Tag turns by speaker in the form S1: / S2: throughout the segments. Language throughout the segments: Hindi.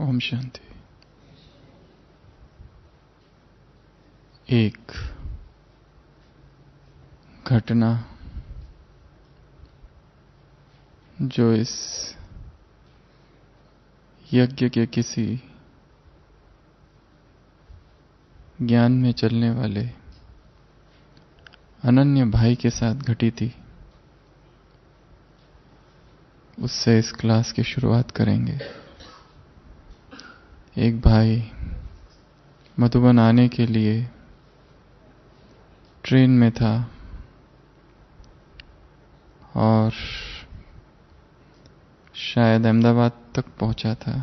S1: ओम शांति एक घटना जो इस यज्ञ के किसी ज्ञान में चलने वाले अनन्य भाई के साथ घटी थी उससे इस क्लास की शुरुआत करेंगे एक भाई मधुबन आने के लिए ट्रेन में था और शायद अहमदाबाद तक पहुंचा था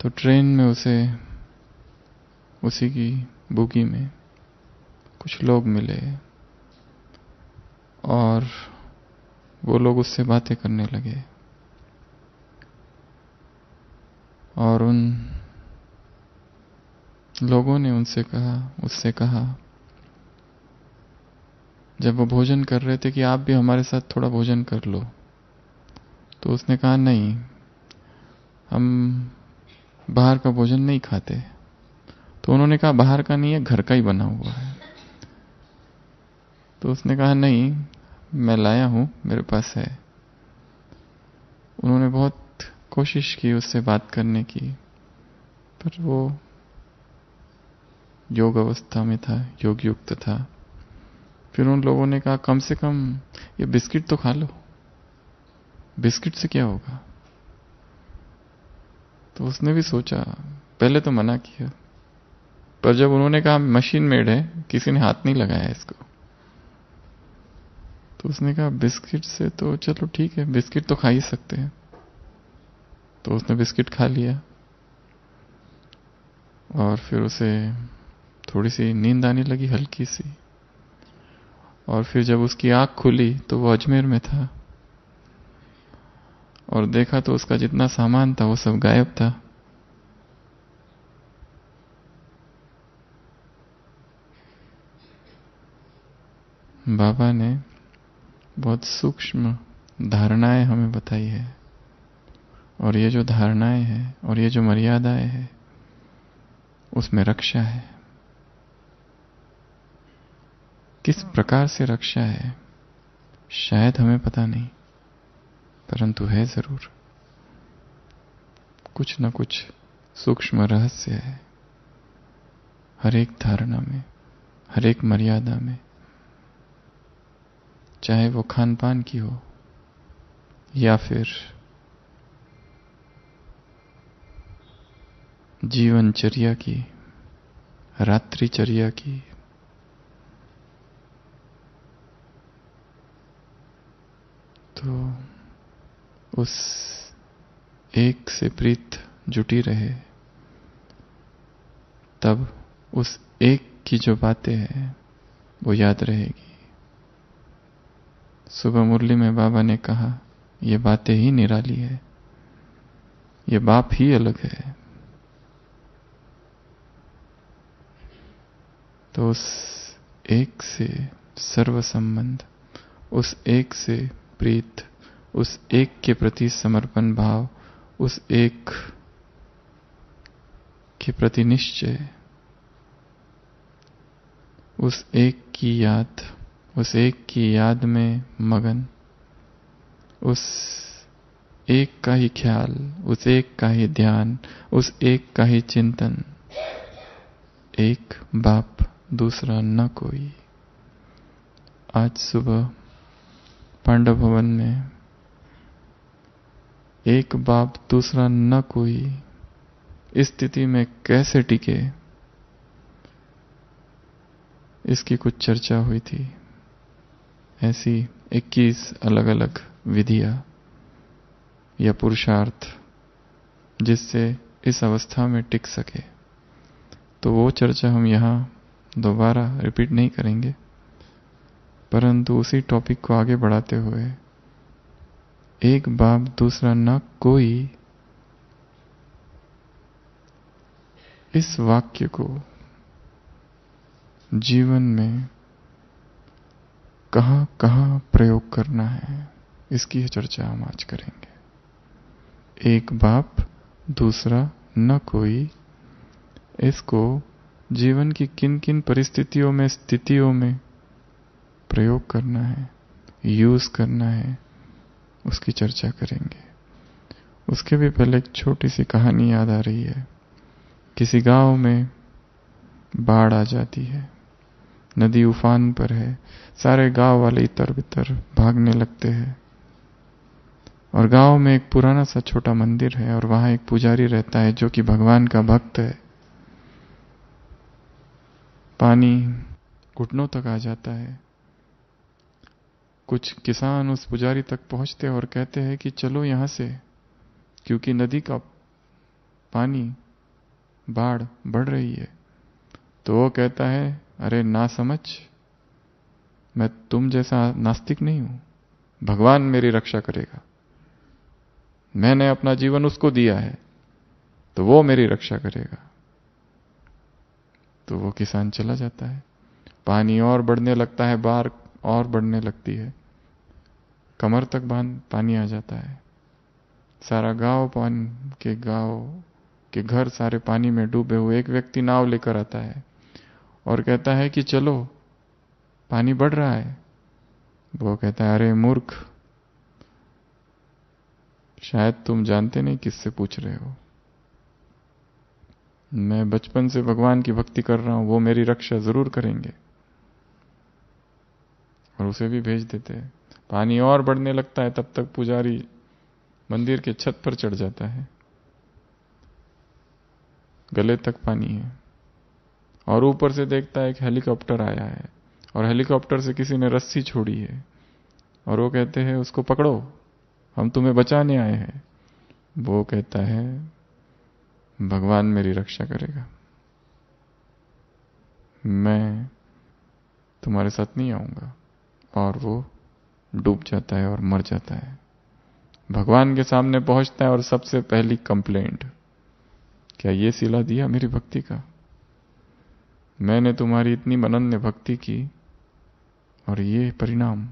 S1: तो ट्रेन में उसे उसी की बुगी में कुछ लोग मिले और वो लोग उससे बातें करने लगे और उन लोगों ने उनसे कहा उससे कहा जब वो भोजन कर रहे थे कि आप भी हमारे साथ थोड़ा भोजन कर लो तो उसने कहा नहीं हम बाहर का भोजन नहीं खाते तो उन्होंने कहा बाहर का नहीं है घर का ही बना हुआ है तो उसने कहा नहीं मैं लाया हूं मेरे पास है उन्होंने बहुत कोशिश की उससे बात करने की पर वो योग अवस्था में था योग युक्त था फिर उन लोगों ने कहा कम से कम ये बिस्किट तो खा लो बिस्किट से क्या होगा तो उसने भी सोचा पहले तो मना किया पर जब उन्होंने कहा मशीन मेड है किसी ने हाथ नहीं लगाया इसको तो उसने कहा बिस्किट से तो चलो ठीक है बिस्किट तो खा ही सकते हैं तो उसने बिस्किट खा लिया और फिर उसे थोड़ी सी नींद आने लगी हल्की सी और फिर जब उसकी आंख खुली तो वो अजमेर में था और देखा तो उसका जितना सामान था वो सब गायब था बाबा ने बहुत सूक्ष्म धारणाएं हमें बताई है और ये जो धारणाएं हैं और ये जो मर्यादाएं हैं उसमें रक्षा है किस प्रकार से रक्षा है शायद हमें पता नहीं परंतु है जरूर कुछ न कुछ सूक्ष्म रहस्य है हर एक धारणा में हर एक मर्यादा में चाहे वो खान पान की हो या फिर जीवनचर्या की रात्रिचर्या की तो उस एक से प्रीत जुटी रहे तब उस एक की जो बातें हैं वो याद रहेगी सुबह मुरली में बाबा ने कहा ये बातें ही निराली है ये बाप ही अलग है तो उस एक से सर्व संबंध उस एक से प्रीत उस एक के प्रति समर्पण भाव उस एक के प्रति निश्चय उस एक की याद उस एक की याद में मगन उस एक का ही ख्याल उस एक का ही ध्यान उस एक का ही चिंतन एक बाप दूसरा न कोई आज सुबह पांडव भवन में एक बाप दूसरा न कोई इस स्थिति में कैसे टिके इसकी कुछ चर्चा हुई थी ऐसी 21 अलग अलग विधियां या पुरुषार्थ जिससे इस अवस्था में टिक सके तो वो चर्चा हम यहाँ दोबारा रिपीट नहीं करेंगे परंतु उसी टॉपिक को आगे बढ़ाते हुए एक बाप दूसरा न कोई इस वाक्य को जीवन में कहां कहां प्रयोग करना है इसकी चर्चा हम आज करेंगे एक बाप दूसरा न कोई इसको जीवन की किन किन परिस्थितियों में स्थितियों में प्रयोग करना है यूज करना है उसकी चर्चा करेंगे उसके भी पहले एक छोटी सी कहानी याद आ रही है किसी गांव में बाढ़ आ जाती है नदी उफान पर है सारे गांव वाले इतर बितर भागने लगते हैं और गांव में एक पुराना सा छोटा मंदिर है और वहां एक पुजारी रहता है जो कि भगवान का भक्त है पानी घुटनों तक आ जाता है कुछ किसान उस पुजारी तक पहुंचते और कहते हैं कि चलो यहां से क्योंकि नदी का पानी बाढ़ बढ़ रही है तो वो कहता है अरे ना समझ मैं तुम जैसा नास्तिक नहीं हूं भगवान मेरी रक्षा करेगा मैंने अपना जीवन उसको दिया है तो वो मेरी रक्षा करेगा तो वो किसान चला जाता है पानी और बढ़ने लगता है बार और बढ़ने लगती है कमर तक बांध पानी आ जाता है सारा गांव पानी के गांव के घर सारे पानी में डूबे हुए एक व्यक्ति नाव लेकर आता है और कहता है कि चलो पानी बढ़ रहा है वो कहता है अरे मूर्ख शायद तुम जानते नहीं किससे पूछ रहे हो मैं बचपन से भगवान की भक्ति कर रहा हूं वो मेरी रक्षा जरूर करेंगे और उसे भी भेज देते हैं पानी और बढ़ने लगता है तब तक पुजारी मंदिर के छत पर चढ़ जाता है गले तक पानी है और ऊपर से देखता है कि हेलीकॉप्टर आया है और हेलीकॉप्टर से किसी ने रस्सी छोड़ी है और वो कहते हैं उसको पकड़ो हम तुम्हें बचाने आए हैं वो कहता है भगवान मेरी रक्षा करेगा मैं तुम्हारे साथ नहीं आऊंगा और वो डूब जाता है और मर जाता है भगवान के सामने पहुंचता है और सबसे पहली कंप्लेंट क्या ये सिला दिया मेरी भक्ति का मैंने तुम्हारी इतनी मनन्य भक्ति की और ये परिणाम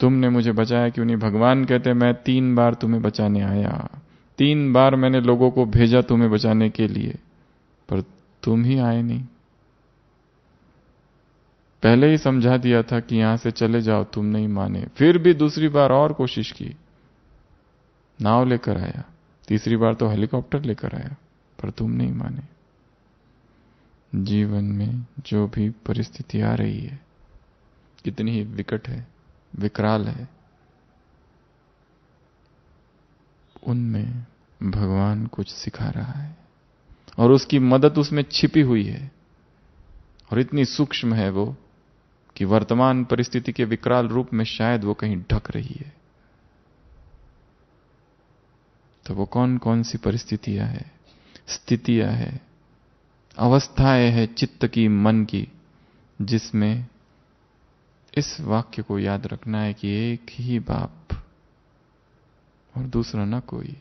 S1: तुमने मुझे बचाया क्यों नहीं भगवान कहते मैं तीन बार तुम्हें बचाने आया तीन बार मैंने लोगों को भेजा तुम्हें बचाने के लिए पर तुम ही आए नहीं पहले ही समझा दिया था कि यहां से चले जाओ तुम नहीं माने फिर भी दूसरी बार और कोशिश की नाव लेकर आया तीसरी बार तो हेलीकॉप्टर लेकर आया पर तुम नहीं माने जीवन में जो भी परिस्थिति आ रही है कितनी ही विकट है विकराल है उनमें भगवान कुछ सिखा रहा है और उसकी मदद उसमें छिपी हुई है और इतनी सूक्ष्म है वो कि वर्तमान परिस्थिति के विकराल रूप में शायद वो कहीं ढक रही है तो वो कौन कौन सी परिस्थितियां है स्थितियां है अवस्थाएं है चित्त की मन की जिसमें इस वाक्य को याद रखना है कि एक ही बाप और दूसरा ना कोई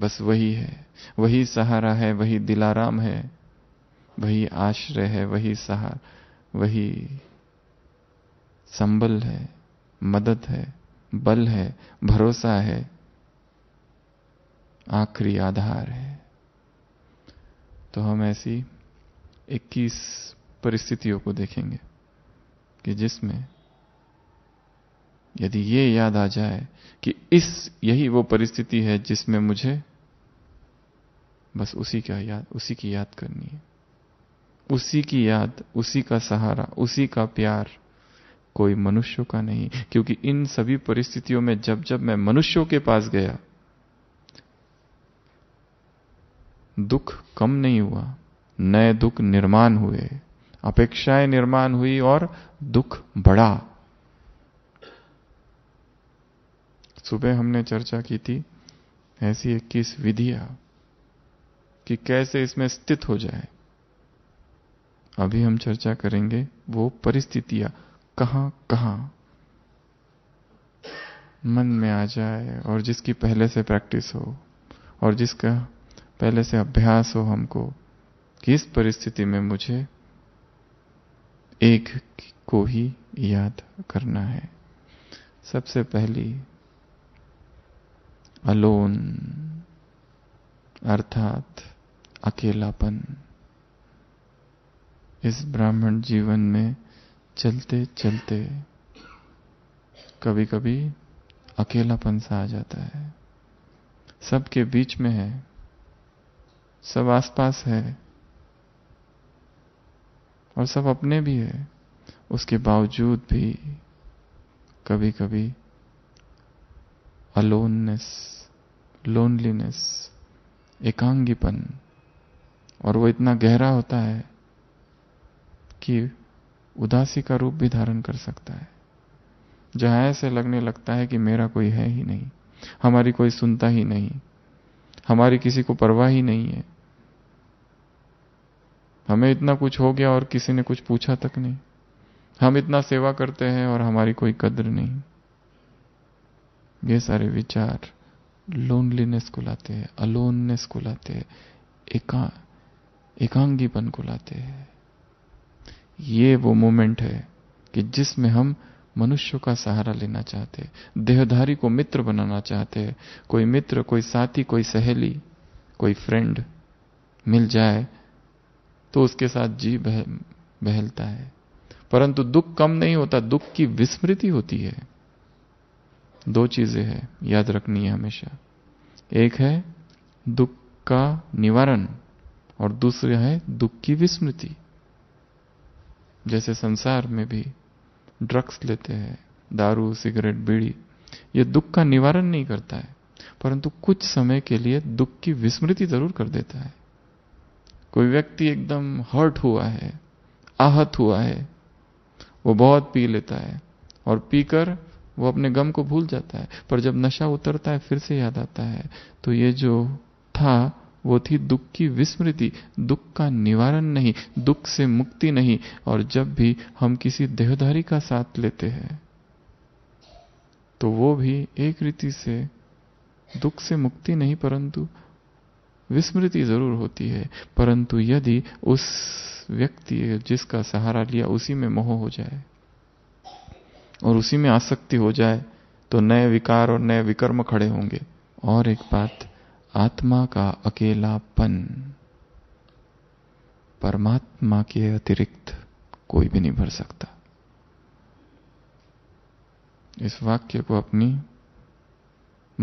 S1: बस वही है वही सहारा है वही दिलाराम है वही आश्रय है वही सहार वही संबल है मदद है बल है भरोसा है आखिरी आधार है तो हम ऐसी 21 परिस्थितियों को देखेंगे कि जिसमें यदि ये याद आ जाए कि इस यही वो परिस्थिति है जिसमें मुझे बस उसी का याद उसी की याद करनी है उसी की याद उसी का सहारा उसी का प्यार कोई मनुष्य का नहीं क्योंकि इन सभी परिस्थितियों में जब जब मैं मनुष्यों के पास गया दुख कम नहीं हुआ नए दुख निर्माण हुए अपेक्षाएं निर्माण हुई और दुख बढ़ा सुबह हमने चर्चा की थी ऐसी इक्कीस विधिया कि कैसे इसमें स्थित हो जाए अभी हम चर्चा करेंगे वो परिस्थितियां कहां कहां मन में आ जाए और जिसकी पहले से प्रैक्टिस हो और जिसका पहले से अभ्यास हो हमको कि इस परिस्थिति में मुझे एक को ही याद करना है सबसे पहली अलोन अर्थात अकेलापन इस ब्राह्मण जीवन में चलते चलते कभी कभी अकेलापन सा आ जाता है सबके बीच में है सब आसपास है और सब अपने भी है उसके बावजूद भी कभी कभी अलोननेस लोनलीनेस एकांगीपन और वो इतना गहरा होता है कि उदासी का रूप भी धारण कर सकता है जहां ऐसे लगने लगता है कि मेरा कोई है ही नहीं हमारी कोई सुनता ही नहीं हमारी किसी को परवाह ही नहीं है हमें इतना कुछ हो गया और किसी ने कुछ पूछा तक नहीं हम इतना सेवा करते हैं और हमारी कोई कद्र नहीं ये सारे विचार लोनलीनेस को लाते हैं अलोननेस को लाते हैं एका एकांगीपन को लाते हैं ये वो मोमेंट है कि जिसमें हम मनुष्य का सहारा लेना चाहते देहधारी को मित्र बनाना चाहते हैं कोई मित्र कोई साथी कोई सहेली कोई फ्रेंड मिल जाए तो उसके साथ जी बह, बहलता है परंतु दुख कम नहीं होता दुख की विस्मृति होती है दो चीजें हैं याद रखनी है हमेशा एक है दुख का निवारण और दूसरा है दुख की विस्मृति जैसे संसार में भी ड्रग्स लेते हैं दारू सिगरेट बीड़ी ये दुख का निवारण नहीं करता है परंतु कुछ समय के लिए दुख की विस्मृति जरूर कर देता है कोई व्यक्ति एकदम हर्ट हुआ है आहत हुआ है वो बहुत पी लेता है और पीकर वो अपने गम को भूल जाता है पर जब नशा उतरता है फिर से याद आता है तो ये जो था वो थी दुख की विस्मृति दुख का निवारण नहीं दुख से मुक्ति नहीं और जब भी हम किसी देहधारी का साथ लेते हैं तो वो भी एक रीति से दुख से मुक्ति नहीं परंतु विस्मृति जरूर होती है परंतु यदि उस व्यक्ति जिसका सहारा लिया उसी में मोह हो जाए और उसी में आसक्ति हो जाए तो नए विकार और नए विकर्म खड़े होंगे और एक बात आत्मा का अकेलापन परमात्मा के अतिरिक्त कोई भी नहीं भर सकता इस वाक्य को अपनी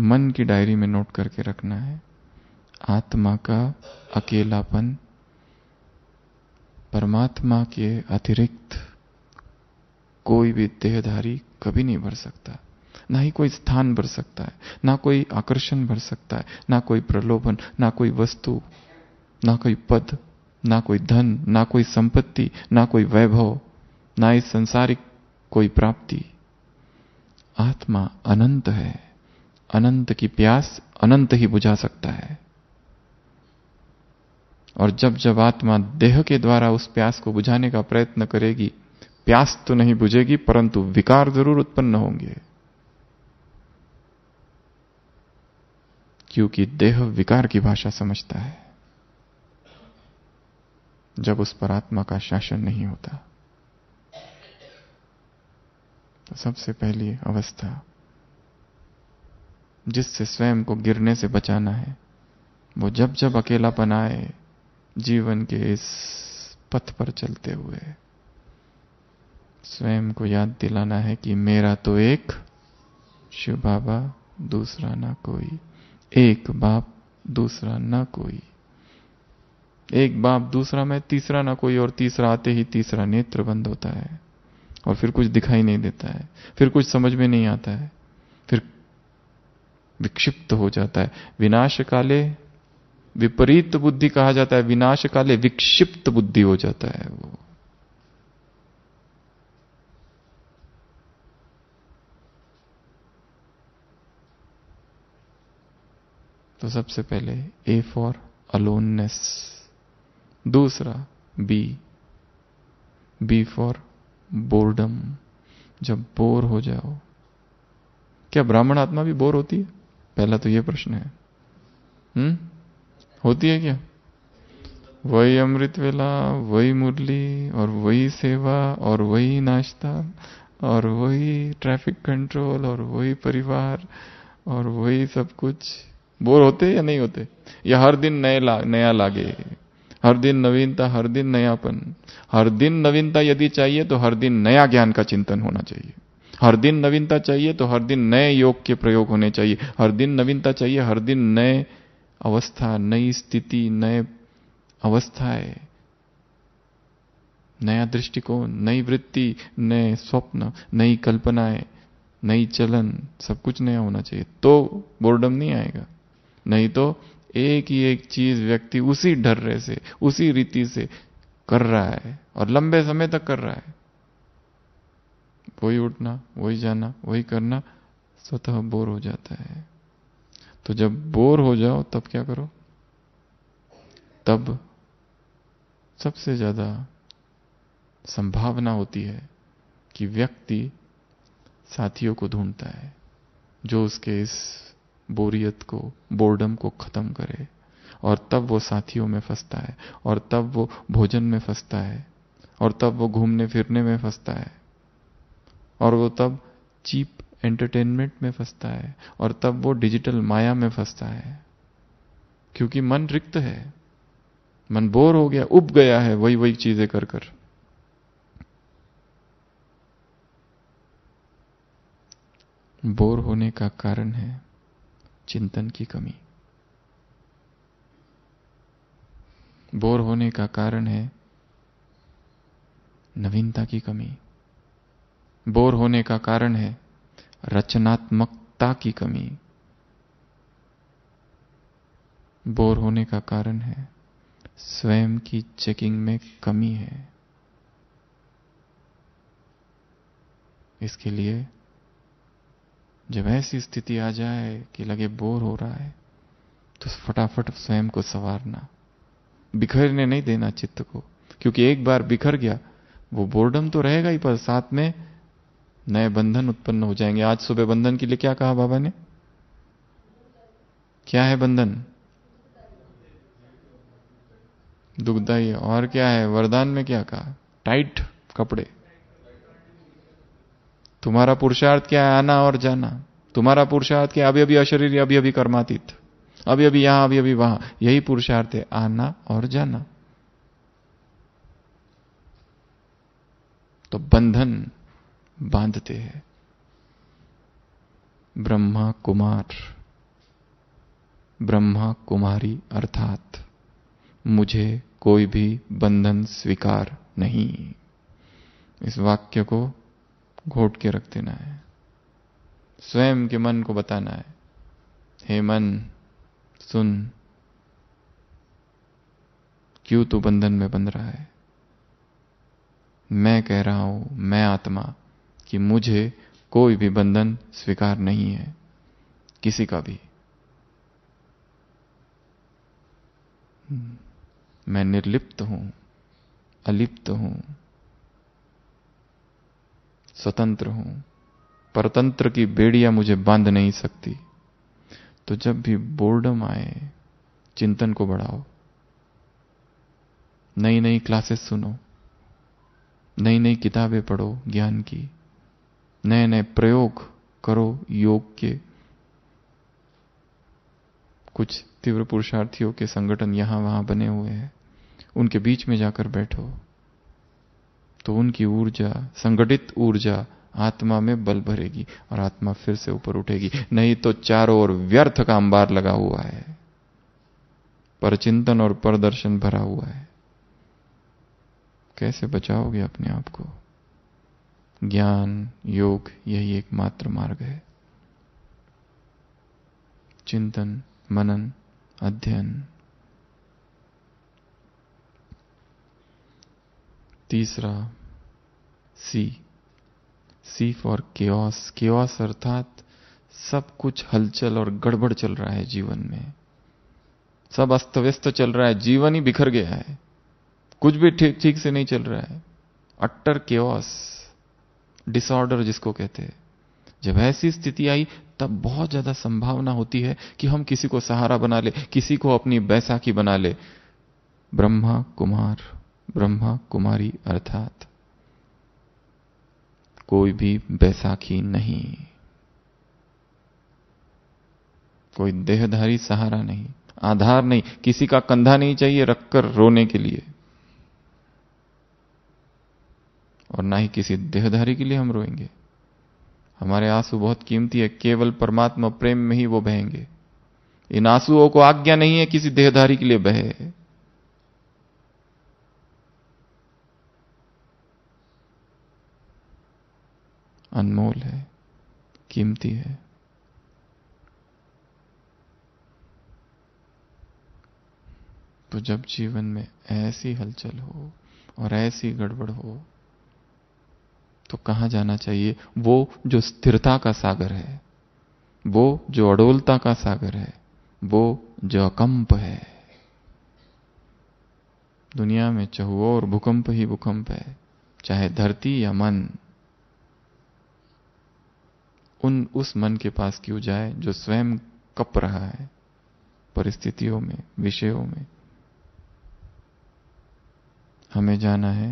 S1: मन की डायरी में नोट करके रखना है आत्मा का अकेलापन परमात्मा के अतिरिक्त कोई भी देहधारी कभी नहीं भर सकता ना ही कोई स्थान भर सकता है ना कोई आकर्षण भर सकता है ना कोई प्रलोभन ना कोई वस्तु ना कोई पद ना कोई धन ना कोई संपत्ति ना कोई वैभव ना इस संसारिक कोई प्राप्ति आत्मा अनंत है अनंत की प्यास अनंत ही बुझा सकता है और जब जब आत्मा देह के द्वारा उस प्यास को बुझाने का प्रयत्न करेगी प्यास तो नहीं बुझेगी परंतु विकार जरूर उत्पन्न होंगे क्योंकि देह विकार की भाषा समझता है जब उस पर आत्मा का शासन नहीं होता तो सबसे पहली अवस्था जिससे स्वयं को गिरने से बचाना है वो जब जब अकेला बनाए जीवन के इस पथ पर चलते हुए स्वयं को याद दिलाना है कि मेरा तो एक शिव बाबा दूसरा ना कोई एक बाप दूसरा ना कोई एक बाप दूसरा में तीसरा ना कोई और तीसरा आते ही तीसरा नेत्र बंद होता है और फिर कुछ दिखाई नहीं देता है फिर कुछ समझ में नहीं आता है फिर विक्षिप्त हो जाता है विनाश काले विपरीत बुद्धि कहा जाता है विनाश काले विक्षिप्त बुद्धि हो जाता है वो तो सबसे पहले ए फॉर अलोननेस दूसरा बी बी फॉर बोर्डम जब बोर हो जाओ क्या ब्राह्मण आत्मा भी बोर होती है पहला तो यह प्रश्न है हम्म होती है क्या वही अमृत वेला वही मुरली और वही सेवा और वही नाश्ता और वही ट्रैफिक कंट्रोल और वही परिवार और वही सब कुछ बोर होते या नहीं होते या हर दिन नए ला, नया लागे हर दिन नवीनता हर दिन नयापन हर दिन नवीनता यदि चाहिए तो हर दिन नया ज्ञान का चिंतन होना चाहिए हर दिन नवीनता चाहिए तो हर दिन नए योग के प्रयोग होने चाहिए हर दिन नवीनता चाहिए हर दिन नए अवस्था नई स्थिति नए अवस्थाएं नया दृष्टिकोण नई वृत्ति नए स्वप्न नई कल्पनाएं नई चलन सब कुछ नया होना चाहिए तो बोर्डम नहीं आएगा नहीं तो एक ही एक चीज व्यक्ति उसी ढर्रे से उसी रीति से कर रहा है और लंबे समय तक कर रहा है वही उठना वही जाना वही करना स्वतः बोर हो जाता है तो जब बोर हो जाओ तब क्या करो तब सबसे ज्यादा संभावना होती है कि व्यक्ति साथियों को ढूंढता है जो उसके इस बोरियत को बोर्डम को खत्म करे और तब वो साथियों में फंसता है और तब वो भोजन में फंसता है और तब वो घूमने फिरने में फंसता है और वो तब चीप एंटरटेनमेंट में फंसता है और तब वो डिजिटल माया में फंसता है क्योंकि मन रिक्त है मन बोर हो गया उब गया है वही वही चीजें कर कर बोर होने का कारण है चिंतन की कमी बोर होने का कारण है नवीनता की कमी बोर होने का कारण है रचनात्मकता की कमी बोर होने का कारण है स्वयं की चेकिंग में कमी है इसके लिए जब ऐसी स्थिति आ जाए कि लगे बोर हो रहा है तो फटाफट स्वयं को संवारना बिखरने नहीं देना चित्त को क्योंकि एक बार बिखर गया वो बोर्डम तो रहेगा ही पर साथ में नए बंधन उत्पन्न हो जाएंगे आज सुबह बंधन के लिए क्या कहा बाबा ने क्या है बंधन दुखदाई और क्या है वरदान में क्या कहा टाइट कपड़े तुम्हारा पुरुषार्थ क्या है आना और जाना तुम्हारा पुरुषार्थ क्या अभी अभी अशरीर अभी अभी कर्मातीत अभी अभी यहां अभी अभी वहां यही पुरुषार्थ है आना और जाना तो बंधन बांधते हैं ब्रह्मा कुमार ब्रह्मा कुमारी अर्थात मुझे कोई भी बंधन स्वीकार नहीं इस वाक्य को घोट के रख देना है स्वयं के मन को बताना है हे मन सुन क्यों तू बंधन में बंध रहा है मैं कह रहा हूं मैं आत्मा कि मुझे कोई भी बंधन स्वीकार नहीं है किसी का भी मैं निर्लिप्त हूं अलिप्त हूं स्वतंत्र हूं परतंत्र की बेड़िया मुझे बांध नहीं सकती तो जब भी बोर्डम आए चिंतन को बढ़ाओ नई नई क्लासेस सुनो नई नई किताबें पढ़ो ज्ञान की नए नए प्रयोग करो योग के कुछ तीव्र पुरुषार्थियों के संगठन यहां वहां बने हुए हैं उनके बीच में जाकर बैठो तो उनकी ऊर्जा संगठित ऊर्जा आत्मा में बल भरेगी और आत्मा फिर से ऊपर उठेगी नहीं तो चारों ओर व्यर्थ का अंबार लगा हुआ है परचिंतन और परदर्शन भरा हुआ है कैसे बचाओगे अपने आप को ज्ञान योग यही एकमात्र मार्ग है चिंतन मनन अध्ययन तीसरा C C for chaos chaos अर्थात सब कुछ हलचल और गड़बड़ चल रहा है जीवन में सब अस्त व्यस्त चल रहा है जीवन ही बिखर गया है कुछ भी ठीक ठीक से नहीं चल रहा है अट्टर केओस डिसऑर्डर जिसको कहते हैं जब ऐसी स्थिति आई तब बहुत ज्यादा संभावना होती है कि हम किसी को सहारा बना ले किसी को अपनी बैसाखी बना ले ब्रह्मा कुमार ब्रह्मा कुमारी अर्थात कोई भी बैसाखी नहीं कोई देहधारी सहारा नहीं आधार नहीं किसी का कंधा नहीं चाहिए रखकर रोने के लिए और ना ही किसी देहधारी के लिए हम रोएंगे हमारे आंसू बहुत कीमती है केवल परमात्मा प्रेम में ही वो बहेंगे इन आंसुओं को आज्ञा नहीं है किसी देहधारी के लिए बहे अनमोल है कीमती है तो जब जीवन में ऐसी हलचल हो और ऐसी गड़बड़ हो तो कहां जाना चाहिए वो जो स्थिरता का सागर है वो जो अडोलता का सागर है वो जो अकंप है दुनिया में चहुओ और भूकंप ही भूकंप है चाहे धरती या मन उन उस मन के पास क्यों जाए जो स्वयं कप रहा है परिस्थितियों में विषयों में हमें जाना है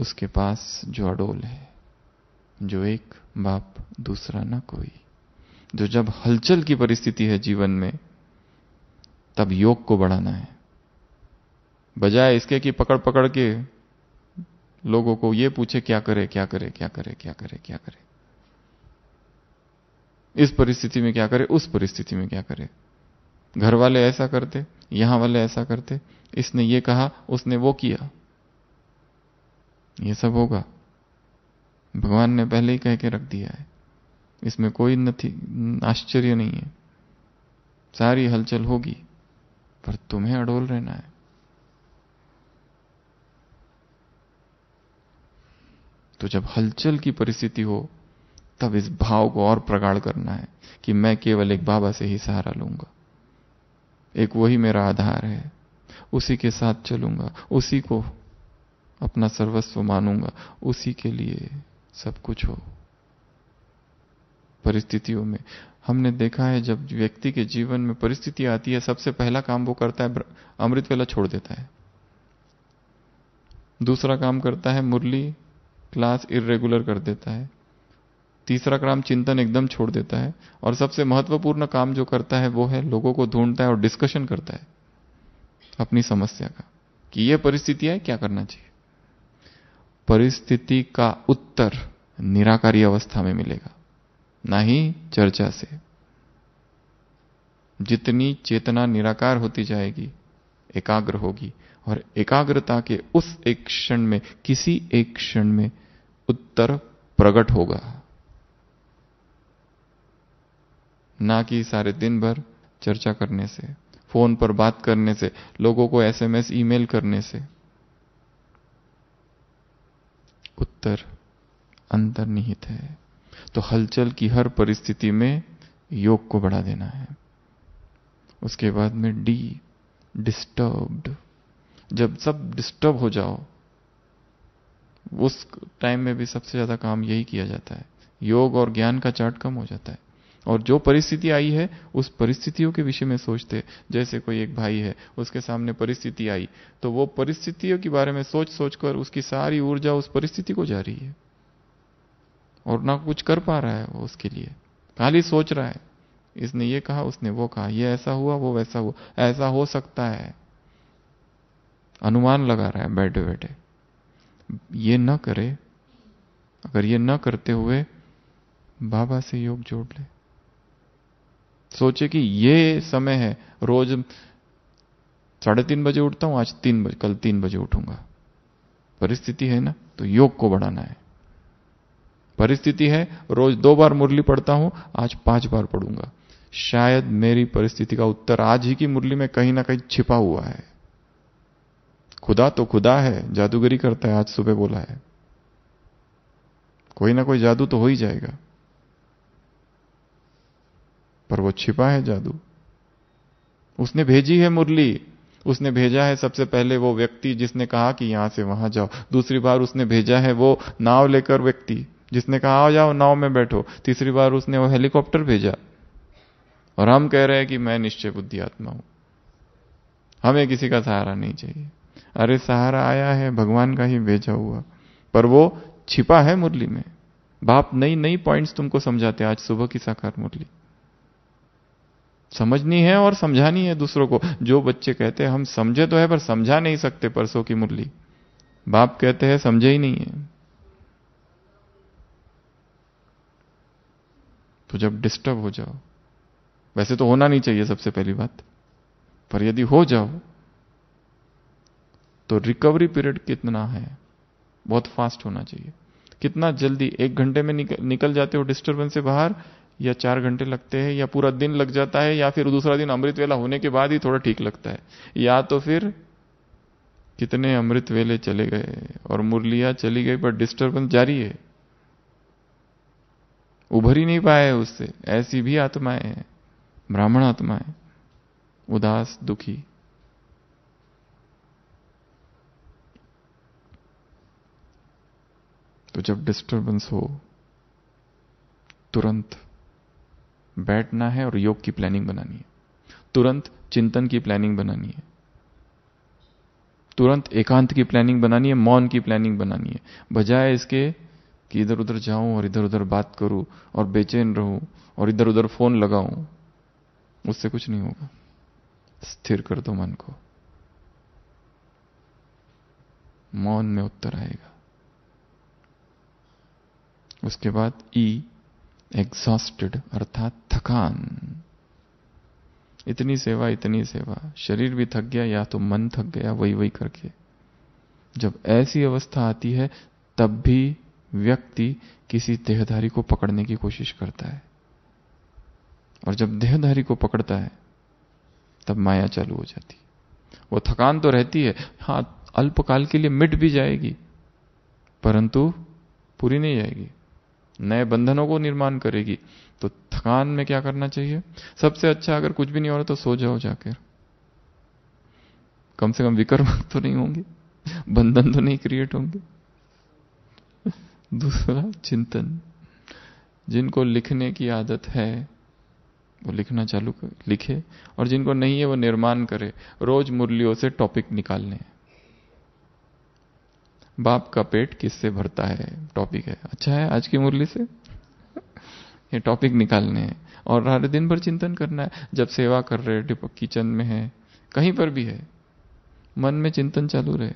S1: उसके पास जो अडोल है जो एक बाप दूसरा ना कोई जो जब हलचल की परिस्थिति है जीवन में तब योग को बढ़ाना है बजाय इसके कि पकड़ पकड़ के लोगों को यह पूछे क्या करे क्या करे क्या करे क्या करे क्या करे इस परिस्थिति में क्या करे उस परिस्थिति में क्या करे घर वाले ऐसा करते यहां वाले ऐसा करते इसने ये कहा उसने वो किया ये सब होगा भगवान ने पहले ही कह के रख दिया है इसमें कोई आश्चर्य नहीं है सारी हलचल होगी पर तुम्हें अडोल रहना है तो जब हलचल की परिस्थिति हो तब इस भाव को और प्रगाढ़ करना है कि मैं केवल एक बाबा से ही सहारा लूंगा एक वही मेरा आधार है उसी के साथ चलूंगा उसी को अपना सर्वस्व मानूंगा उसी के लिए सब कुछ हो परिस्थितियों में हमने देखा है जब व्यक्ति के जीवन में परिस्थिति आती है सबसे पहला काम वो करता है अमृत वेला छोड़ देता है दूसरा काम करता है मुरली क्लास इरेगुलर कर देता है तीसरा काम चिंतन एकदम छोड़ देता है और सबसे महत्वपूर्ण काम जो करता है वो है लोगों को ढूंढता है और डिस्कशन करता है अपनी समस्या का कि ये परिस्थिति है क्या करना चाहिए परिस्थिति का उत्तर निराकारी अवस्था में मिलेगा ना ही चर्चा से जितनी चेतना निराकार होती जाएगी एकाग्र होगी और एकाग्रता के उस एक क्षण में किसी एक क्षण में उत्तर प्रकट होगा ना कि सारे दिन भर चर्चा करने से फोन पर बात करने से लोगों को एसएमएस ईमेल करने से उत्तर अंतर्निहित है तो हलचल की हर परिस्थिति में योग को बढ़ा देना है उसके बाद में डी डिस्टर्ब्ड जब सब डिस्टर्ब हो जाओ उस टाइम में भी सबसे ज्यादा काम यही किया जाता है योग और ज्ञान का चार्ट कम हो जाता है और जो परिस्थिति आई है उस परिस्थितियों के विषय में सोचते जैसे कोई एक भाई है उसके सामने परिस्थिति आई तो वो परिस्थितियों के बारे में सोच सोच कर उसकी सारी ऊर्जा उस परिस्थिति को जा रही है और ना कुछ कर पा रहा है वो उसके लिए खाली सोच रहा है इसने ये कहा उसने वो कहा ये ऐसा हुआ वो वैसा हुआ ऐसा हो सकता है अनुमान लगा रहा है बैठे बैठे ये ना करे अगर ये ना करते हुए बाबा से योग जोड़ ले सोचे कि ये समय है रोज साढ़े तीन बजे उठता हूं आज तीन बजे कल तीन बजे उठूंगा परिस्थिति है ना तो योग को बढ़ाना है परिस्थिति है रोज दो बार मुरली पढ़ता हूं आज पांच बार पढ़ूंगा शायद मेरी परिस्थिति का उत्तर आज ही की मुरली में कहीं ना कहीं छिपा हुआ है खुदा तो खुदा है जादूगरी करता है आज सुबह बोला है कोई ना कोई जादू तो हो ही जाएगा पर वो छिपा है जादू उसने भेजी है मुरली उसने भेजा है सबसे पहले वो व्यक्ति जिसने कहा कि यहां से वहां जाओ दूसरी बार उसने भेजा है वो नाव लेकर व्यक्ति जिसने कहा आओ जाओ नाव में बैठो तीसरी बार उसने वो हेलीकॉप्टर भेजा और हम कह रहे हैं कि मैं निश्चय बुद्धि आत्मा हूं हमें किसी का सहारा नहीं चाहिए अरे सहारा आया है भगवान का ही भेजा हुआ पर वो छिपा है मुरली में बाप नई नई पॉइंट्स तुमको समझाते आज सुबह की साकार मुरली समझनी है और समझानी है दूसरों को जो बच्चे कहते हैं हम समझे तो है पर समझा नहीं सकते परसों की मुरली बाप कहते हैं समझे ही नहीं है तो जब डिस्टर्ब हो जाओ वैसे तो होना नहीं चाहिए सबसे पहली बात पर यदि हो जाओ तो रिकवरी पीरियड कितना है बहुत फास्ट होना चाहिए कितना जल्दी एक घंटे में निकल, निकल जाते हो डिस्टर्बेंस से बाहर या चार घंटे लगते हैं या पूरा दिन लग जाता है या फिर दूसरा दिन अमृत वेला होने के बाद ही थोड़ा ठीक लगता है या तो फिर कितने अमृत वेले चले गए और मुरलिया चली गई पर डिस्टर्बेंस जारी है उभर ही नहीं पाए उससे ऐसी भी आत्माएं हैं ब्राह्मण आत्माएं उदास दुखी तो जब डिस्टर्बेंस हो तुरंत बैठना है और योग की प्लानिंग बनानी है तुरंत चिंतन की प्लानिंग बनानी है तुरंत एकांत की प्लानिंग बनानी है मौन की प्लानिंग बनानी है बजाय इसके कि इधर उधर जाऊं और इधर उधर बात करूं और बेचैन रहूं और इधर उधर फोन लगाऊं उससे कुछ नहीं होगा स्थिर कर दो मन को मौन में उत्तर आएगा उसके बाद ई एग्जॉस्टेड अर्थात थकान इतनी सेवा इतनी सेवा शरीर भी थक गया या तो मन थक गया वही वही करके जब ऐसी अवस्था आती है तब भी व्यक्ति किसी देहधारी को पकड़ने की कोशिश करता है और जब देहधारी को पकड़ता है तब माया चालू हो जाती वो थकान तो रहती है हाँ अल्पकाल के लिए मिट भी जाएगी परंतु पूरी नहीं जाएगी नए बंधनों को निर्माण करेगी तो थकान में क्या करना चाहिए सबसे अच्छा अगर कुछ भी नहीं हो रहा तो सो जाओ जाकर कम से कम विकर्म तो नहीं होंगे बंधन तो नहीं क्रिएट होंगे दूसरा चिंतन जिनको लिखने की आदत है वो लिखना चालू कर लिखे और जिनको नहीं है वो निर्माण करे रोज मुरलियों से टॉपिक निकालने हैं बाप का पेट किससे भरता है टॉपिक है अच्छा है आज की मुरली से ये टॉपिक निकालने हैं और हर दिन भर चिंतन करना है जब सेवा कर रहे हो किचन में है कहीं पर भी है मन में चिंतन चालू रहे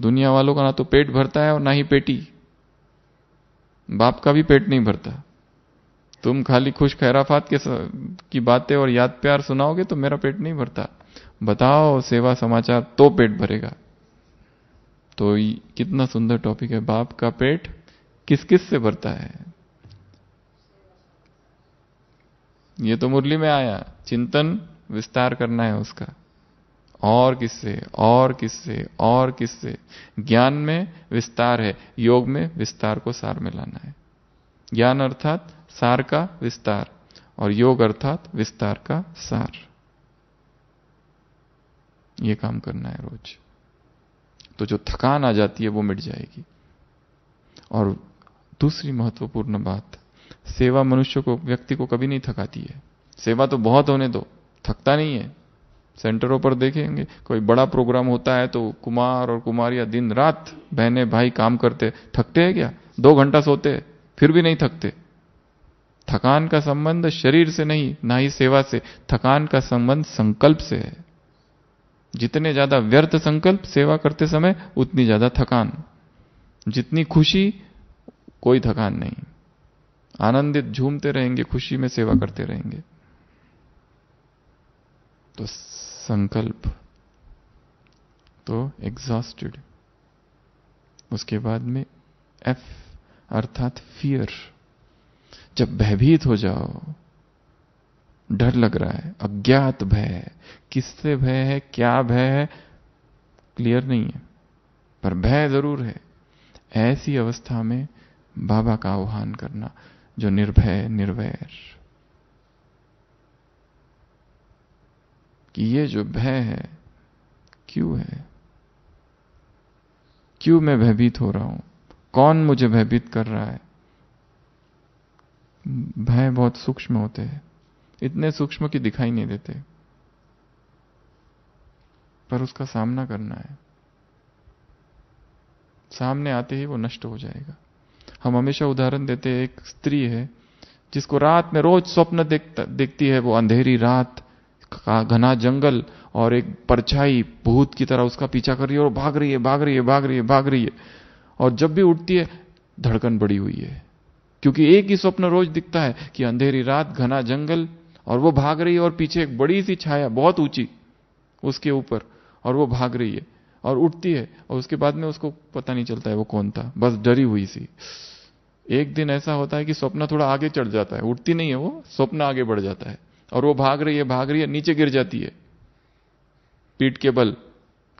S1: दुनिया वालों का ना तो पेट भरता है और ना ही पेटी बाप का भी पेट नहीं भरता तुम खाली खुश खैराफात के की बातें और याद प्यार सुनाओगे तो मेरा पेट नहीं भरता बताओ सेवा समाचार तो पेट भरेगा तो कितना सुंदर टॉपिक है बाप का पेट किस किस से भरता है ये तो मुरली में आया चिंतन विस्तार करना है उसका और किससे और किससे और किससे ज्ञान में विस्तार है योग में विस्तार को सार में लाना है ज्ञान अर्थात सार का विस्तार और योग अर्थात विस्तार का सार ये काम करना है रोज़ तो जो थकान आ जाती है वो मिट जाएगी और दूसरी महत्वपूर्ण बात सेवा मनुष्य को व्यक्ति को कभी नहीं थकाती है सेवा तो बहुत होने दो थकता नहीं है सेंटरों पर देखेंगे कोई बड़ा प्रोग्राम होता है तो कुमार और कुमारिया दिन रात बहने भाई काम करते थकते हैं क्या दो घंटा सोते फिर भी नहीं थकते थकान का संबंध शरीर से नहीं ना ही सेवा से थकान का संबंध संकल्प से है जितने ज्यादा व्यर्थ संकल्प सेवा करते समय उतनी ज्यादा थकान जितनी खुशी कोई थकान नहीं आनंदित झूमते रहेंगे खुशी में सेवा करते रहेंगे तो संकल्प तो एग्जॉस्टेड उसके बाद में एफ अर्थात फियर जब भयभीत हो जाओ डर लग रहा है अज्ञात भय है किससे भय है क्या भय है क्लियर नहीं है पर भय जरूर है ऐसी अवस्था में बाबा का आह्वान करना जो निर्भय निर्वैर कि ये जो भय है क्यों है क्यों मैं भयभीत हो रहा हूं कौन मुझे भयभीत कर रहा है भय बहुत सूक्ष्म होते हैं इतने सूक्ष्म की दिखाई नहीं देते पर उसका सामना करना है सामने आते ही वो नष्ट हो जाएगा हम हमेशा उदाहरण देते हैं एक स्त्री है जिसको रात में रोज स्वप्न देखता देखती है वो अंधेरी रात का घना जंगल और एक परछाई भूत की तरह उसका पीछा कर रही है और भाग रही है भाग रही है भाग रही है भाग रही है और जब भी उठती है धड़कन बड़ी हुई है क्योंकि एक ही स्वप्न रोज दिखता है कि अंधेरी रात घना जंगल और वो भाग रही है और पीछे एक बड़ी सी छाया बहुत ऊंची उसके ऊपर और वो भाग रही है और उठती है और उसके बाद में उसको पता नहीं चलता है वो कौन था बस डरी हुई सी एक दिन ऐसा होता है कि स्वप्न थोड़ा आगे चढ़ जाता है उठती नहीं है वो स्वप्न आगे बढ़ जाता है और वो भाग रही है भाग रही है नीचे गिर जाती है पीठ के बल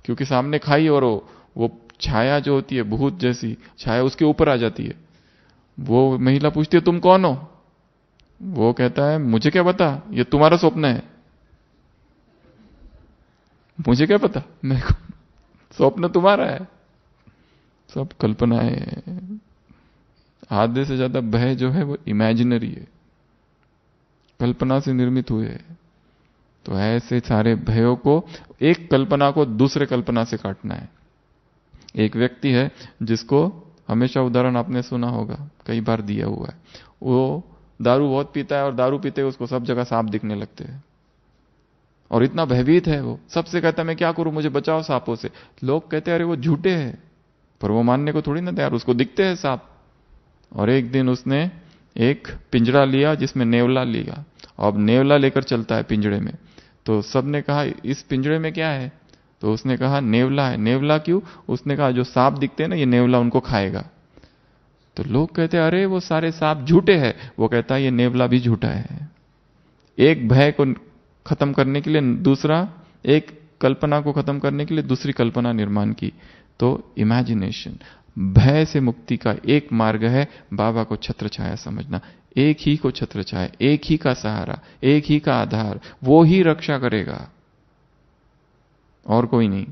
S1: क्योंकि सामने खाई और वो, वो छाया जो होती है भूत जैसी छाया उसके ऊपर आ जाती है वो महिला पूछती है तुम कौन हो वो कहता है मुझे क्या पता ये तुम्हारा स्वप्न है मुझे क्या पता मैं स्वप्न तुम्हारा है सब कल्पना है आधे से ज्यादा भय जो है वो इमेजिनरी है कल्पना से निर्मित हुए है तो ऐसे सारे भयों को एक कल्पना को दूसरे कल्पना से काटना है एक व्यक्ति है जिसको हमेशा उदाहरण आपने सुना होगा कई बार दिया हुआ है वो दारू बहुत पीता है और दारू पीते हुए उसको सब जगह सांप दिखने लगते हैं और इतना भयभीत है वो सबसे कहता है मैं क्या करूं मुझे बचाओ सांपों से लोग कहते हैं अरे वो झूठे हैं पर वो मानने को थोड़ी ना तैयार उसको दिखते हैं सांप और एक दिन उसने एक पिंजरा लिया जिसमें नेवला लिया अब नेवला लेकर चलता है पिंजरे में तो सबने कहा इस पिंजरे में क्या है तो उसने कहा नेवला है नेवला क्यों उसने कहा जो सांप दिखते हैं ना ये नेवला उनको खाएगा तो लोग कहते अरे वो सारे सांप झूठे हैं वो कहता है ये नेवला भी झूठा है एक भय को खत्म करने के लिए दूसरा एक कल्पना को खत्म करने के लिए दूसरी कल्पना निर्माण की तो इमेजिनेशन भय से मुक्ति का एक मार्ग है बाबा को छत्र छाया समझना एक ही को छत्र छाया एक ही का सहारा एक ही का आधार वो ही रक्षा करेगा और कोई नहीं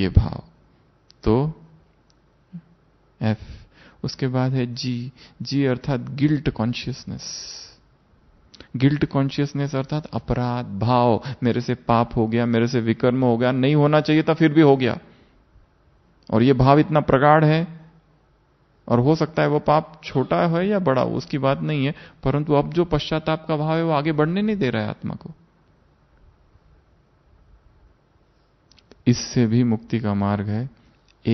S1: ये भाव तो एफ उसके बाद है जी जी अर्थात गिल्ट कॉन्शियसनेस गिल्ट कॉन्शियसनेस अर्थात अपराध भाव मेरे से पाप हो गया मेरे से विकर्म हो गया नहीं होना चाहिए था फिर भी हो गया और यह भाव इतना प्रगाढ़ है और हो सकता है वो पाप छोटा है या बड़ा हो उसकी बात नहीं है परंतु अब जो पश्चाताप का भाव है वो आगे बढ़ने नहीं दे रहा है आत्मा को इससे भी मुक्ति का मार्ग है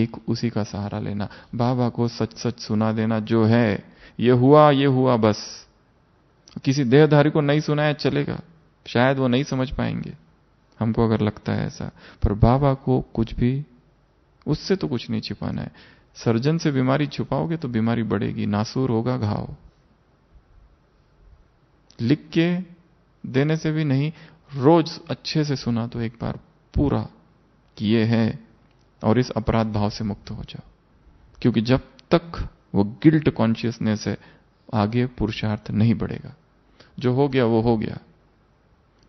S1: एक उसी का सहारा लेना बाबा को सच सच सुना देना जो है ये हुआ ये हुआ बस किसी देहधारी को नहीं सुनाया चलेगा शायद वो नहीं समझ पाएंगे हमको अगर लगता है ऐसा पर बाबा को कुछ भी उससे तो कुछ नहीं छिपाना है सर्जन से बीमारी छुपाओगे तो बीमारी बढ़ेगी नासूर होगा घाव लिख के देने से भी नहीं रोज अच्छे से सुना तो एक बार पूरा कि हैं है और इस अपराध भाव से मुक्त हो जाओ क्योंकि जब तक वो गिल्ट कॉन्शियसनेस है आगे पुरुषार्थ नहीं बढ़ेगा जो हो गया वो हो गया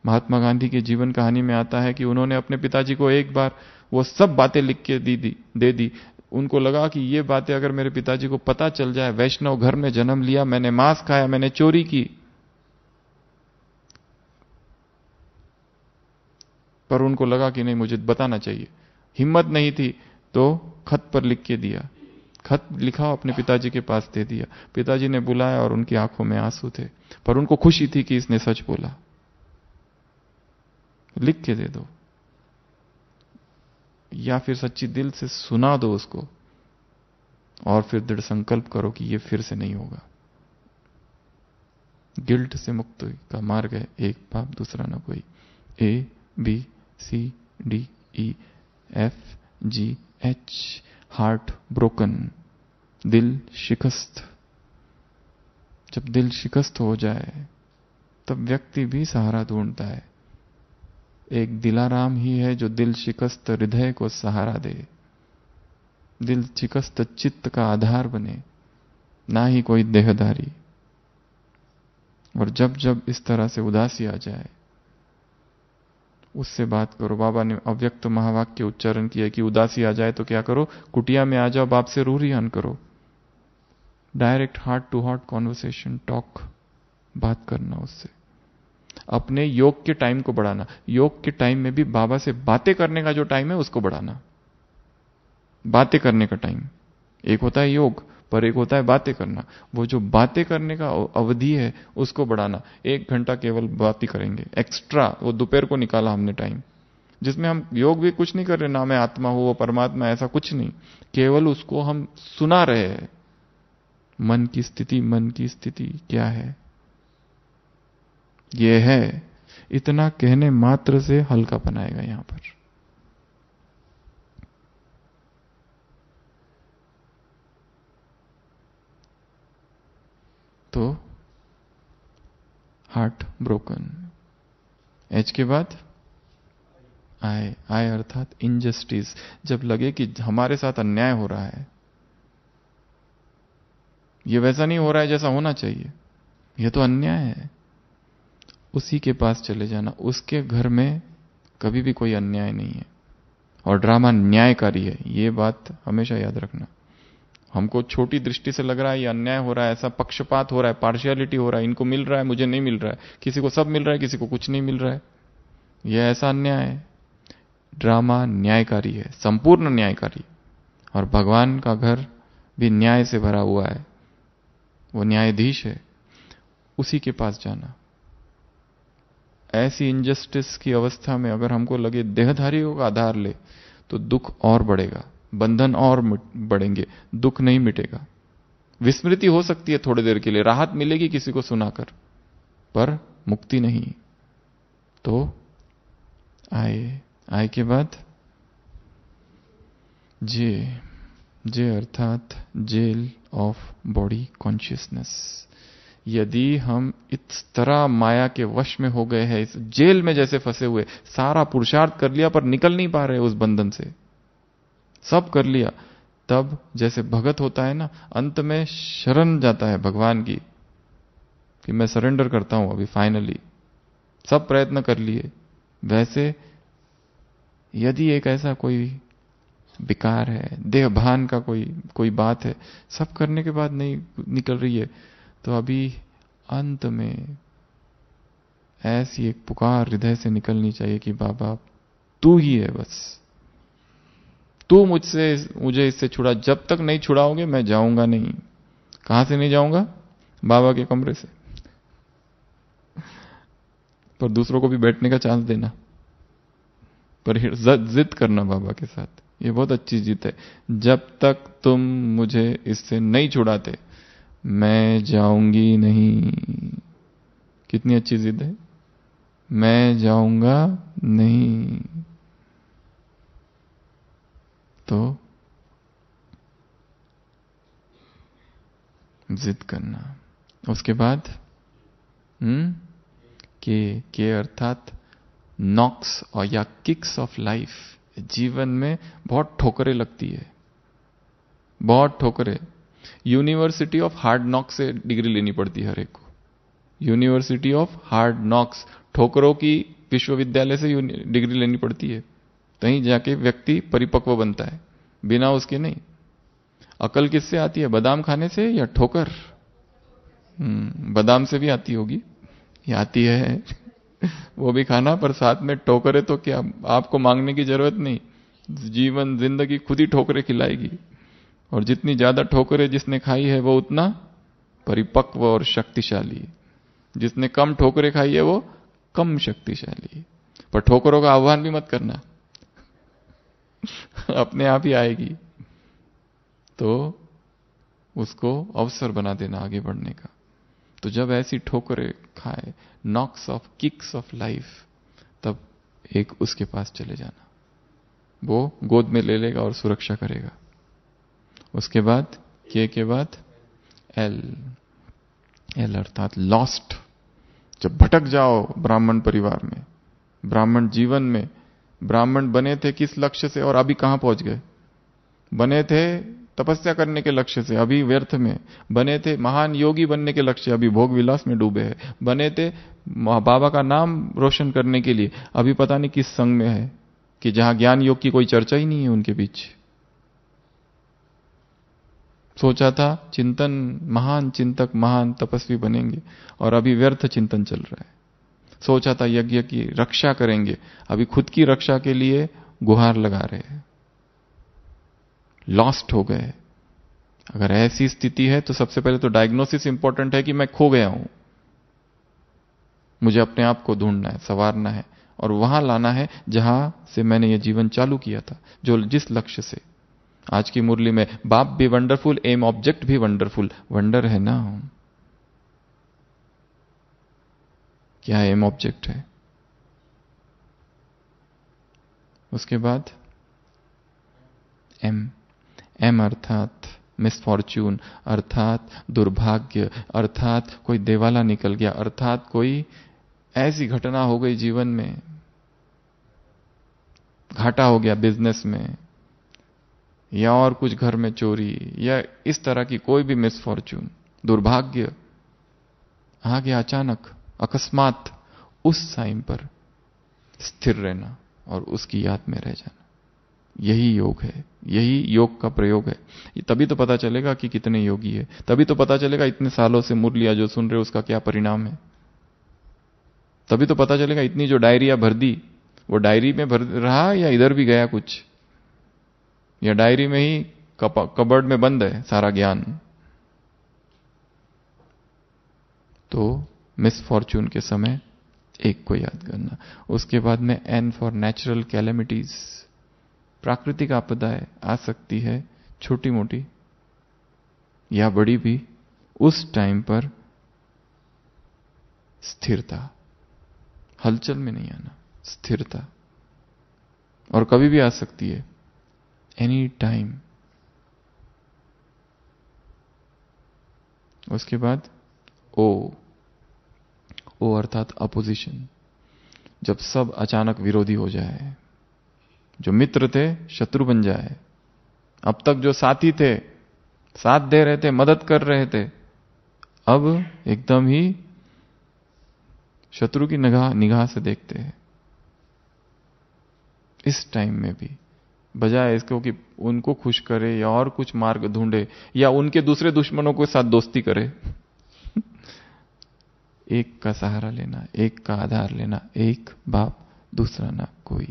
S1: महात्मा गांधी के जीवन कहानी में आता है कि उन्होंने अपने पिताजी को एक बार वो सब बातें लिख के दी दी दे दी उनको लगा कि ये बातें अगर मेरे पिताजी को पता चल जाए वैष्णव घर में जन्म लिया मैंने मांस खाया मैंने चोरी की पर उनको लगा कि नहीं मुझे बताना चाहिए हिम्मत नहीं थी तो खत पर लिख के दिया खत लिखा अपने पिताजी के पास दे दिया पिताजी ने बुलाया और उनकी आंखों में आंसू थे पर उनको खुशी थी कि इसने सच बोला लिख के दे दो या फिर सच्ची दिल से सुना दो उसको और फिर दृढ़ संकल्प करो कि यह फिर से नहीं होगा गिल्ट से मुक्त का मार्ग है एक पाप दूसरा ना कोई A B C D E e, F G H heart broken दिल शिकस्त जब दिल शिकस्त हो जाए तब व्यक्ति भी सहारा ढूंढता है एक दिलाराम ही है जो दिल शिकस्त हृदय को सहारा दे दिल शिकस्त चित्त का आधार बने ना ही कोई देहदारी और जब जब इस तरह से उदासी आ जाए उससे बात करो बाबा ने अव्यक्त महावाक्य उच्चारण किया कि उदासी आ जाए तो क्या करो कुटिया में आ जाओ बाप से रू रिहान करो direct heart to heart conversation talk बात करना उससे अपने योग के टाइम को बढ़ाना योग के टाइम में भी बाबा से बातें करने का जो टाइम है उसको बढ़ाना बातें करने का टाइम एक होता है योग पर एक होता है बातें करना वो जो बातें करने का अवधि है उसको बढ़ाना एक घंटा केवल बातें करेंगे एक्स्ट्रा वो दोपहर को निकाला हमने टाइम जिसमें हम योग भी कुछ नहीं कर रहे ना मैं आत्मा हूं वो परमात्मा ऐसा कुछ नहीं केवल उसको हम सुना रहे हैं मन की स्थिति मन की स्थिति क्या है यह है इतना कहने मात्र से हल्का बनाएगा यहां पर तो हार्ट ब्रोकन एच के बाद आय आय अर्थात इनजस्टिस जब लगे कि हमारे साथ अन्याय हो रहा है यह वैसा नहीं हो रहा है जैसा होना चाहिए यह तो अन्याय है उसी के पास चले जाना उसके घर में कभी भी कोई अन्याय नहीं है और ड्रामा न्यायकारी है यह बात हमेशा याद रखना हमको छोटी दृष्टि से लग रहा है ये अन्याय हो रहा है ऐसा पक्षपात हो रहा है पार्शियलिटी हो रहा है इनको मिल रहा है मुझे नहीं मिल रहा है किसी को सब मिल रहा है किसी को कुछ नहीं मिल रहा है यह ऐसा अन्याय है ड्रामा न्यायकारी है संपूर्ण न्यायकारी और भगवान का घर भी न्याय से भरा हुआ है वो न्यायाधीश है उसी के पास जाना ऐसी इंजस्टिस की अवस्था में अगर हमको लगे देहधारियों का आधार ले तो दुख और बढ़ेगा बंधन और बढ़ेंगे दुख नहीं मिटेगा विस्मृति हो सकती है थोड़ी देर के लिए राहत मिलेगी किसी को सुनाकर पर मुक्ति नहीं तो आए आए के बाद जे जे अर्थात जेल ऑफ बॉडी कॉन्शियसनेस यदि हम इस तरह माया के वश में हो गए हैं इस जेल में जैसे फंसे हुए सारा पुरुषार्थ कर लिया पर निकल नहीं पा रहे उस बंधन से सब कर लिया तब जैसे भगत होता है ना अंत में शरण जाता है भगवान की कि मैं सरेंडर करता हूं अभी फाइनली सब प्रयत्न कर लिए वैसे यदि एक ऐसा कोई विकार है देह भान का कोई कोई बात है सब करने के बाद नहीं निकल रही है तो अभी अंत में ऐसी एक पुकार हृदय से निकलनी चाहिए कि बाबा तू ही है बस तू मुझसे मुझे इससे छुड़ा जब तक नहीं छुड़ाओगे मैं जाऊंगा नहीं कहां से नहीं जाऊंगा बाबा के कमरे से पर दूसरों को भी बैठने का चांस देना पर जिद करना बाबा के साथ ये बहुत अच्छी जीत है जब तक तुम मुझे इससे नहीं छुड़ाते मैं जाऊंगी नहीं कितनी अच्छी जिद है मैं जाऊंगा नहीं तो जिद करना उसके बाद हम्म के के अर्थात नॉक्स और या किक्स ऑफ लाइफ जीवन में बहुत ठोकरें लगती है बहुत ठोकरे यूनिवर्सिटी ऑफ हार्ड नॉक्स से डिग्री लेनी पड़ती है हर एक को यूनिवर्सिटी ऑफ हार्ड नॉक्स ठोकरों की विश्वविद्यालय से डिग्री लेनी पड़ती है कहीं जाके व्यक्ति परिपक्व बनता है बिना उसके नहीं अकल किससे आती है बादाम खाने से या ठोकर हम्म, बादाम से भी आती होगी या आती है वो भी खाना पर साथ में ठोकरे तो क्या आपको मांगने की जरूरत नहीं जीवन जिंदगी खुद ही ठोकरे खिलाएगी और जितनी ज्यादा ठोकरे जिसने खाई है वो उतना परिपक्व और शक्तिशाली जिसने कम ठोकरे खाई है वो कम शक्तिशाली पर ठोकरों का आह्वान भी मत करना अपने आप ही आएगी तो उसको अवसर बना देना आगे बढ़ने का तो जब ऐसी ठोकरें खाए knocks of kicks of life तब एक उसके पास चले जाना वो गोद में ले लेगा और सुरक्षा करेगा उसके बाद के के बाद एल एल अर्थात लॉस्ट जब भटक जाओ ब्राह्मण परिवार में ब्राह्मण जीवन में ब्राह्मण बने थे किस लक्ष्य से और अभी कहां पहुंच गए बने थे तपस्या करने के लक्ष्य से अभी व्यर्थ में बने थे महान योगी बनने के लक्ष्य अभी भोग विलास में डूबे हैं बने थे बाबा का नाम रोशन करने के लिए अभी पता नहीं किस संग में है कि जहां ज्ञान योग की कोई चर्चा ही नहीं है उनके बीच सोचा था चिंतन महान चिंतक महान तपस्वी बनेंगे और अभी व्यर्थ चिंतन चल रहा है सोचा था यज्ञ की रक्षा करेंगे अभी खुद की रक्षा के लिए गुहार लगा रहे हैं लॉस्ट हो गए अगर ऐसी स्थिति है तो सबसे पहले तो डायग्नोसिस इंपॉर्टेंट है कि मैं खो गया हूं मुझे अपने आप को ढूंढना है संवारना है और वहां लाना है जहां से मैंने यह जीवन चालू किया था जो जिस लक्ष्य से आज की मुरली में बाप भी वंडरफुल एम ऑब्जेक्ट भी वंडरफुल वंडर है ना क्या एम ऑब्जेक्ट है उसके बाद एम एम अर्थात मिसफॉर्च्यून अर्थात दुर्भाग्य अर्थात कोई देवाला निकल गया अर्थात कोई ऐसी घटना हो गई जीवन में घाटा हो गया बिजनेस में या और कुछ घर में चोरी या इस तरह की कोई भी मिसफॉर्च्यून दुर्भाग्य आ गया अचानक अकस्मात उस साइम पर स्थिर रहना और उसकी याद में रह जाना यही योग है यही योग का प्रयोग है तभी तो पता चलेगा कि कितने योगी है तभी तो पता चलेगा इतने सालों से मुरलिया जो सुन रहे उसका क्या परिणाम है तभी तो पता चलेगा इतनी जो डायरिया भर दी वो डायरी में भर रहा या इधर भी गया कुछ या डायरी में ही कबर्ड में बंद है सारा ज्ञान तो मिसफॉर्चून के समय एक को याद करना उसके बाद में एन फॉर नेचुरल कैलेमिटीज प्राकृतिक आपदाएं आ सकती है छोटी मोटी या बड़ी भी उस टाइम पर स्थिरता हलचल में नहीं आना स्थिरता और कभी भी आ सकती है एनी टाइम उसके बाद ओ वो अर्थात अपोजिशन जब सब अचानक विरोधी हो जाए जो मित्र थे शत्रु बन जाए अब तक जो साथी थे साथ दे रहे थे मदद कर रहे थे अब एकदम ही शत्रु की निगाह निगाह से देखते हैं इस टाइम में भी बजाय इसको कि उनको खुश करे या और कुछ मार्ग ढूंढे या उनके दूसरे दुश्मनों के साथ दोस्ती करे एक का सहारा लेना एक का आधार लेना एक बाप दूसरा ना कोई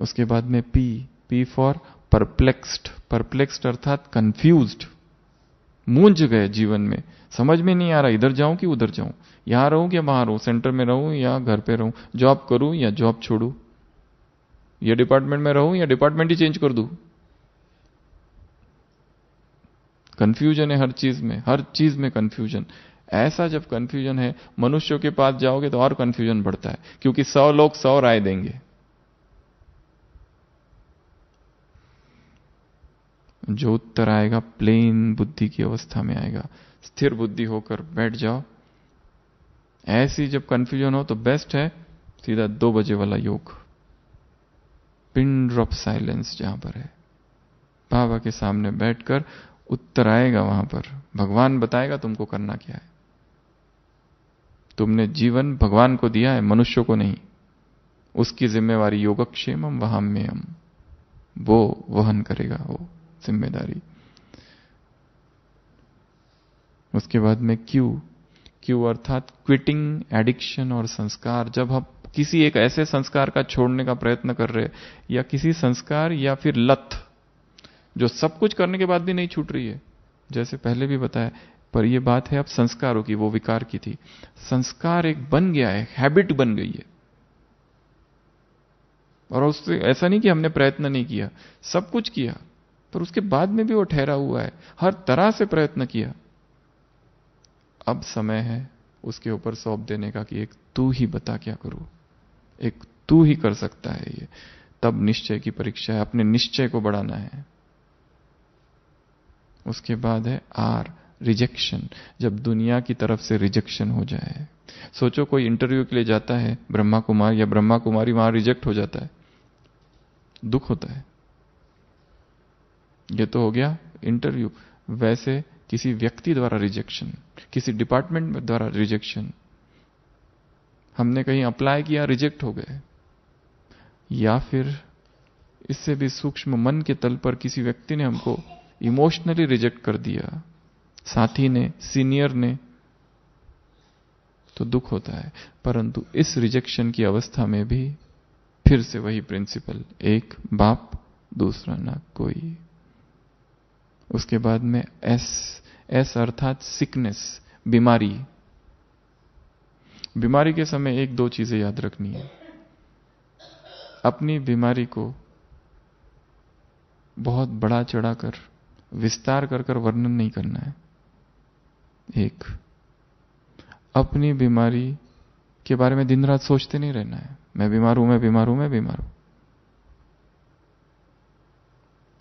S1: उसके बाद में P P for perplexed perplexed अर्थात कंफ्यूज्ड मूंझ गए जीवन में समझ में नहीं आ रहा इधर जाऊं कि उधर जाऊं यहां रहूं या वहां रहूं सेंटर में रहूं या घर पे रहूं जॉब करूं या जॉब छोड़ू या डिपार्टमेंट में रहूं या डिपार्टमेंट ही चेंज कर दू कंफ्यूजन है हर चीज में हर चीज में कंफ्यूजन ऐसा जब कंफ्यूजन है मनुष्यों के पास जाओगे तो और कंफ्यूजन बढ़ता है क्योंकि सौ लोग सौ राय देंगे जो उत्तर आएगा प्लेन बुद्धि की अवस्था में आएगा स्थिर बुद्धि होकर बैठ जाओ ऐसी जब कंफ्यूजन हो तो बेस्ट है सीधा दो बजे वाला योग पिन ड्रॉप साइलेंस जहां पर है बाबा के सामने बैठकर उत्तर आएगा वहां पर भगवान बताएगा तुमको करना क्या है तुमने जीवन भगवान को दिया है मनुष्य को नहीं उसकी जिम्मेवारी योगक्षेम वहां में हम वो वहन करेगा वो जिम्मेदारी उसके बाद में क्यू क्यू अर्थात क्विटिंग एडिक्शन और संस्कार जब हम किसी एक ऐसे संस्कार का छोड़ने का प्रयत्न कर रहे या किसी संस्कार या फिर लत जो सब कुछ करने के बाद भी नहीं छूट रही है जैसे पहले भी बताया पर यह बात है अब संस्कारों की वो विकार की थी संस्कार एक बन गया है हैबिट बन गई है और उससे ऐसा नहीं कि हमने प्रयत्न नहीं किया सब कुछ किया पर उसके बाद में भी वो ठहरा हुआ है हर तरह से प्रयत्न किया अब समय है उसके ऊपर सौंप देने का कि एक तू ही बता क्या करूं एक तू ही कर सकता है ये तब निश्चय की परीक्षा है अपने निश्चय को बढ़ाना है उसके बाद है आर रिजेक्शन जब दुनिया की तरफ से रिजेक्शन हो जाए सोचो कोई इंटरव्यू के लिए जाता है ब्रह्मा कुमार या ब्रह्मा कुमारी वहां रिजेक्ट हो जाता है दुख होता है यह तो हो गया इंटरव्यू वैसे किसी व्यक्ति द्वारा रिजेक्शन किसी डिपार्टमेंट द्वारा रिजेक्शन हमने कहीं अप्लाई किया रिजेक्ट हो गए या फिर इससे भी सूक्ष्म मन के तल पर किसी व्यक्ति ने हमको इमोशनली रिजेक्ट कर दिया साथी ने सीनियर ने तो दुख होता है परंतु इस रिजेक्शन की अवस्था में भी फिर से वही प्रिंसिपल एक बाप दूसरा ना कोई उसके बाद में एस एस अर्थात सिकनेस बीमारी बीमारी के समय एक दो चीजें याद रखनी है अपनी बीमारी को बहुत बड़ा चढ़ाकर विस्तार कर कर वर्णन नहीं करना है एक अपनी बीमारी के बारे में दिन रात सोचते नहीं रहना है मैं बीमार हूं मैं बीमार हूं मैं बीमार हूं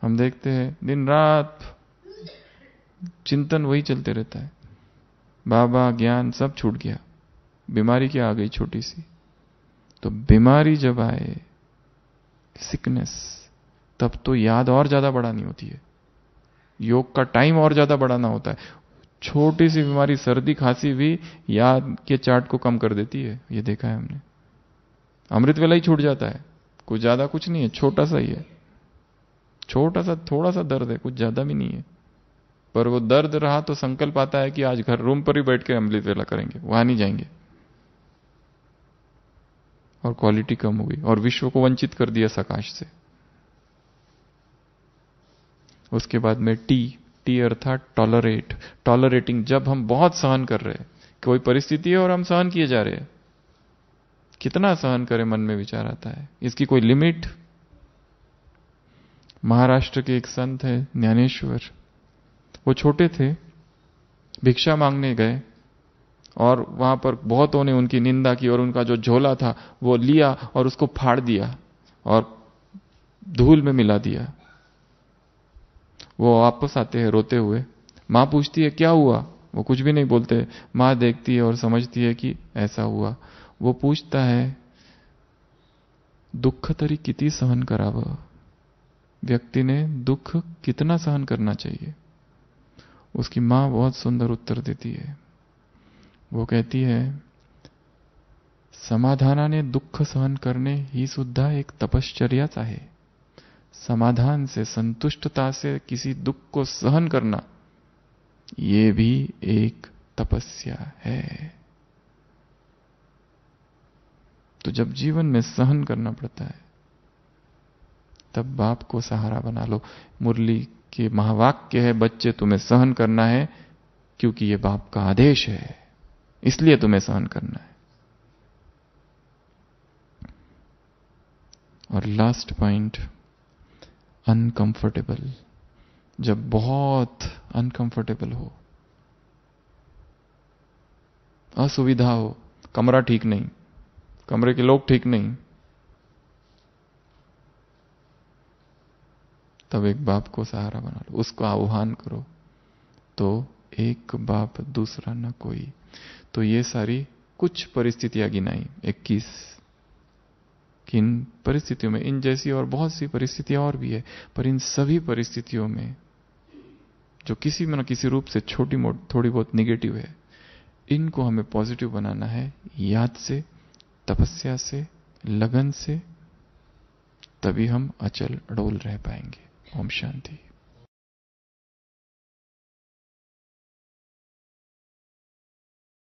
S1: हम देखते हैं दिन रात चिंतन वही चलते रहता है बाबा ज्ञान सब छूट गया बीमारी क्या आ गई छोटी सी तो बीमारी जब आए सिकनेस तब तो याद और ज्यादा बढ़ानी होती है योग का टाइम और ज्यादा बढ़ाना होता है छोटी सी बीमारी सर्दी खांसी भी याद के चार्ट को कम कर देती है ये देखा है हमने अमृत वेला ही छूट जाता है कुछ ज्यादा कुछ नहीं है छोटा सा ही है छोटा सा थोड़ा सा दर्द है कुछ ज्यादा भी नहीं है पर वो दर्द रहा तो संकल्प आता है कि आज घर रूम पर ही बैठ के अमृत वेला करेंगे वहां नहीं जाएंगे और क्वालिटी कम हो गई और विश्व को वंचित कर दिया सकाश से उसके बाद में टी टी अर्थात टॉलरेट टॉलरेटिंग जब हम बहुत सहन कर रहे हैं कोई परिस्थिति है और हम सहन किए जा रहे हैं कितना सहन करें मन में विचार आता है इसकी कोई लिमिट महाराष्ट्र के एक संत है ज्ञानेश्वर वो छोटे थे भिक्षा मांगने गए और वहां पर बहुतों ने उनकी निंदा की और उनका जो झोला था वो लिया और उसको फाड़ दिया और धूल में मिला दिया वो वापस आते हैं रोते हुए माँ पूछती है क्या हुआ वो कुछ भी नहीं बोलते माँ देखती है और समझती है कि ऐसा हुआ वो पूछता है दुख तरी कि सहन कराव व्यक्ति ने दुख कितना सहन करना चाहिए उसकी माँ बहुत सुंदर उत्तर देती है वो कहती है समाधाना ने दुख सहन करने ही सुद्धा एक तपश्चर्याच है समाधान से संतुष्टता से किसी दुख को सहन करना ये भी एक तपस्या है तो जब जीवन में सहन करना पड़ता है तब बाप को सहारा बना लो मुरली के महावाक्य है बच्चे तुम्हें सहन करना है क्योंकि यह बाप का आदेश है इसलिए तुम्हें सहन करना है और लास्ट पॉइंट अनकंफर्टेबल जब बहुत अनकंफर्टेबल हो असुविधा हो कमरा ठीक नहीं कमरे के लोग ठीक नहीं तब एक बाप को सहारा बना लो उसको आह्वान करो तो एक बाप दूसरा न कोई तो ये सारी कुछ परिस्थितियां गिनाई इक्कीस कि इन परिस्थितियों में इन जैसी और बहुत सी परिस्थितियां और भी है पर इन सभी परिस्थितियों में जो किसी में ना किसी रूप से छोटी मोटी थोड़ी बहुत निगेटिव है इनको हमें पॉजिटिव बनाना है याद से तपस्या से लगन से तभी हम अचल डोल रह पाएंगे ओम शांति